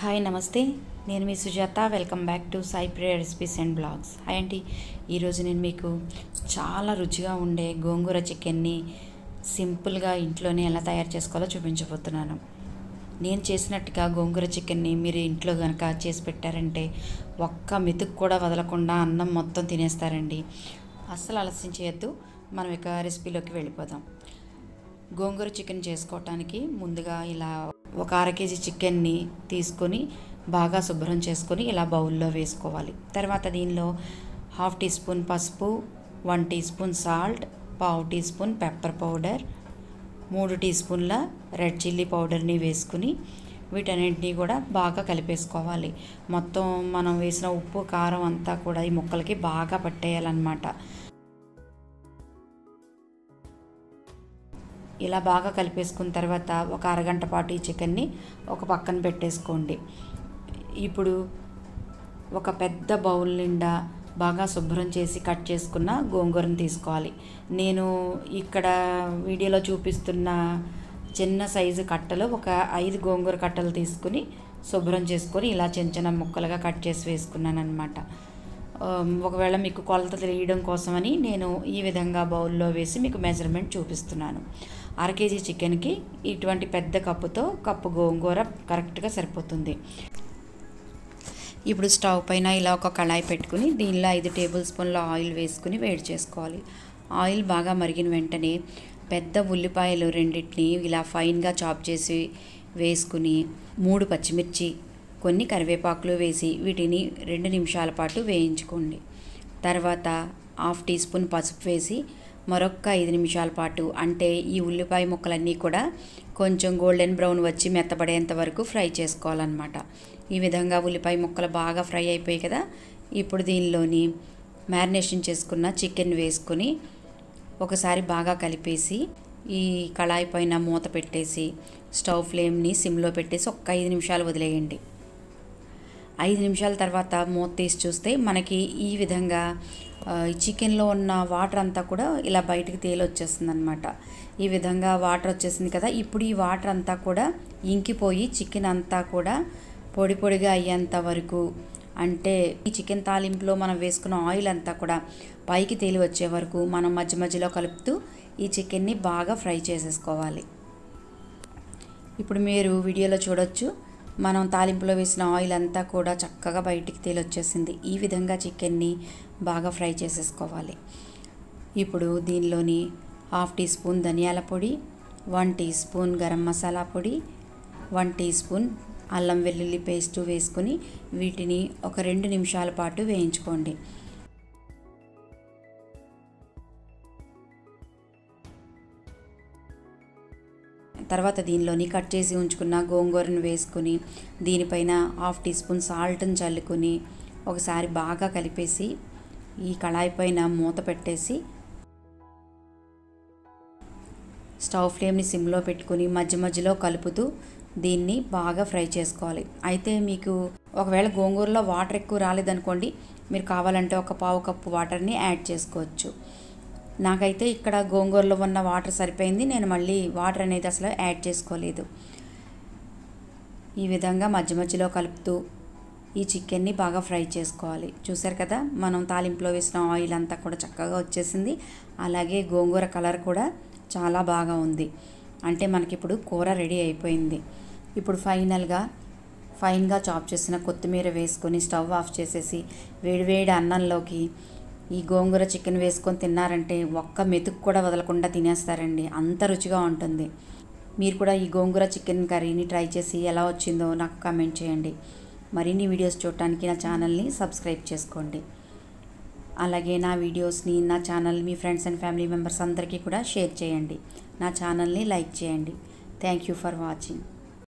hi నమస్తే నేను మీ Sujatha welcome back to Sai prayer recipes and blogs hi అండి ఈరోజు నేను మీకు చాలా రుచిగా ఉండే గోంగూర చికెన్ని సింపుల్గా ఇంట్లోనే ఎలా తయారు చేసుకోవాలో చూపించబోతున్నాను నేను చేసినట్టుగా గోంగూర చికెన్ని మీరు ఇంట్లో కనుక చేసి పెట్టారంటే ఒక్క మెతుకు కూడా వదలకుండా అన్నం మొత్తం తినేస్తారండి అస్సలు ఆలస్యం చేయొద్దు మనం ఇక రెసిపీలోకి వెళ్ళిపోదాం గోంగూర చికెన్ చేసుకోవటానికి ముందుగా ఇలా ఒక అర కేజీ చికెన్ని తీసుకొని బాగా శుభ్రం చేసుకొని ఇలా బౌల్లో వేసుకోవాలి తర్వాత దీనిలో హాఫ్ టీ స్పూన్ పసుపు వన్ టీ స్పూన్ సాల్ట్ పావు టీ స్పూన్ పెప్పర్ పౌడర్ మూడు టీ స్పూన్ల రెడ్ చిల్లీ పౌడర్ని వేసుకుని వీటన్నింటినీ కూడా బాగా కలిపేసుకోవాలి మొత్తం మనం వేసిన ఉప్పు కారం అంతా కూడా ఈ ముక్కలకి బాగా పట్టేయాలన్నమాట ఇలా బాగా కలిపేసుకున్న తర్వాత ఒక అరగంట పాటు ఈ చికెన్ని ఒక పక్కన పెట్టేసుకోండి ఇప్పుడు ఒక పెద్ద బౌల్ నిండా బాగా శుభ్రం చేసి కట్ చేసుకున్న గోంగూరను తీసుకోవాలి నేను ఇక్కడ వీడియోలో చూపిస్తున్న చిన్న సైజు కట్టలు ఒక ఐదు గోంగూర కట్టలు తీసుకుని శుభ్రం చేసుకొని ఇలా చిన్న చిన్న ముక్కలుగా కట్ చేసి వేసుకున్నాను అనమాట ఒకవేళ మీకు కొలత తెలియడం కోసమని నేను ఈ విధంగా బౌల్లో వేసి మీకు మెజర్మెంట్ చూపిస్తున్నాను అర కేజీ చికెన్కి ఇటువంటి పెద్ద కప్పుతో కప్పు గోంగూర కరెక్ట్గా సరిపోతుంది ఇప్పుడు స్టవ్ పైన ఇలా ఒక కళాయి పెట్టుకుని దీనిలో ఐదు టేబుల్ స్పూన్ల ఆయిల్ వేసుకుని వేడి చేసుకోవాలి ఆయిల్ బాగా మరిగిన వెంటనే పెద్ద ఉల్లిపాయలు రెండింటిని ఇలా ఫైన్గా చాప్ చేసి వేసుకుని మూడు పచ్చిమిర్చి కొన్ని కరివేపాకులు వేసి వీటిని రెండు నిమిషాల పాటు వేయించుకోండి తర్వాత హాఫ్ టీ స్పూన్ పసుపు వేసి మరొక ఐదు నిమిషాల పాటు అంటే ఈ ఉల్లిపాయ ముక్కలన్నీ కూడా కొంచెం గోల్డెన్ బ్రౌన్ వచ్చి మెత్తబడేంత వరకు ఫ్రై చేసుకోవాలన్నమాట ఈ విధంగా ఉల్లిపాయ ముక్కలు బాగా ఫ్రై అయిపోయాయి కదా ఇప్పుడు దీనిలోని మ్యారినేషన్ చేసుకున్న చికెన్ వేసుకొని ఒకసారి బాగా కలిపేసి ఈ కళాయి పైన మూత పెట్టేసి స్టవ్ ఫ్లేమ్ని సిమ్లో పెట్టేసి ఒక్క ఐదు నిమిషాలు వదిలేయండి ఐదు నిమిషాల తర్వాత మూత తీసి చూస్తే మనకి ఈ విధంగా చికెన్లో ఉన్న వాటర్ అంతా కూడా ఇలా తేలి తేలొచ్చేస్తుంది అనమాట ఈ విధంగా వాటర్ వచ్చేసింది కదా ఇప్పుడు ఈ వాటర్ అంతా కూడా ఇంకిపోయి చికెన్ అంతా కూడా పొడి పొడిగా అయ్యేంత వరకు అంటే ఈ చికెన్ తాలింపులో మనం వేసుకున్న ఆయిల్ అంతా కూడా పైకి తేలి వచ్చే వరకు మనం మధ్య మధ్యలో కలుపుతూ ఈ చికెన్ని బాగా ఫ్రై చేసేసుకోవాలి ఇప్పుడు మీరు వీడియోలో చూడొచ్చు మనం తాలింపులో వేసిన ఆయిల్ అంతా కూడా చక్కగా బయటికి తేలొచ్చేసింది ఈ విధంగా చికెన్ని బాగా ఫ్రై చేసేసుకోవాలి ఇప్పుడు దీనిలోని హాఫ్ టీ స్పూన్ ధనియాల పొడి one teaspoon garam masala పొడి వన్ టీ స్పూన్ అల్లం వెల్లుల్లి పేస్టు వేసుకుని వీటిని ఒక రెండు నిమిషాల పాటు వేయించుకోండి తర్వాత దీనిలోని కట్ చేసి ఉంచుకున్న గోంగూరను వేసుకుని దీనిపైన హాఫ్ టీ స్పూన్ సాల్ట్ని చల్లుకుని ఒకసారి బాగా కలిపేసి ఈ కళాయి పైన మూత పెట్టేసి స్టవ్ ఫ్లేమ్ని సిమ్లో పెట్టుకుని మధ్య మధ్యలో కలుపుతూ దీన్ని బాగా ఫ్రై చేసుకోవాలి అయితే మీకు ఒకవేళ గోంగూరలో వాటర్ ఎక్కువ రాలేదనుకోండి మీరు కావాలంటే ఒక పావు కప్పు వాటర్ని యాడ్ చేసుకోవచ్చు నాకైతే ఇక్కడ గోంగూరలో ఉన్న వాటర్ సరిపోయింది నేను మళ్ళీ వాటర్ అనేది అసలు యాడ్ చేసుకోలేదు ఈ విధంగా మధ్య మధ్యలో కలుపుతూ ఈ చికెన్ని బాగా ఫ్రై చేసుకోవాలి చూసారు కదా మనం తాలింపులో వేసిన ఆయిల్ అంతా కూడా చక్కగా వచ్చేసింది అలాగే గోంగూర కలర్ కూడా చాలా బాగా ఉంది అంటే మనకిప్పుడు కూర రెడీ అయిపోయింది ఇప్పుడు ఫైనల్గా ఫైన్గా చాప్ చేసిన కొత్తిమీర వేసుకొని స్టవ్ ఆఫ్ చేసేసి వేడివేడి అన్నంలోకి ఈ గోంగూర చికెన్ వేసుకొని తిన్నారంటే ఒక్క మెతుకు కూడా వదలకుండా తినేస్తారండి అంత రుచిగా ఉంటుంది మీరు కూడా ఈ గోంగూర చికెన్ కర్రీని ట్రై చేసి ఎలా వచ్చిందో నాకు కామెంట్ చేయండి మరిన్ని వీడియోస్ చూడటానికి నా ఛానల్ని సబ్స్క్రైబ్ చేసుకోండి అలాగే నా వీడియోస్ని నా ఛానల్ మీ ఫ్రెండ్స్ అండ్ ఫ్యామిలీ మెంబర్స్ అందరికీ కూడా షేర్ చేయండి నా ఛానల్ని లైక్ చేయండి థ్యాంక్ యూ ఫర్ వాచింగ్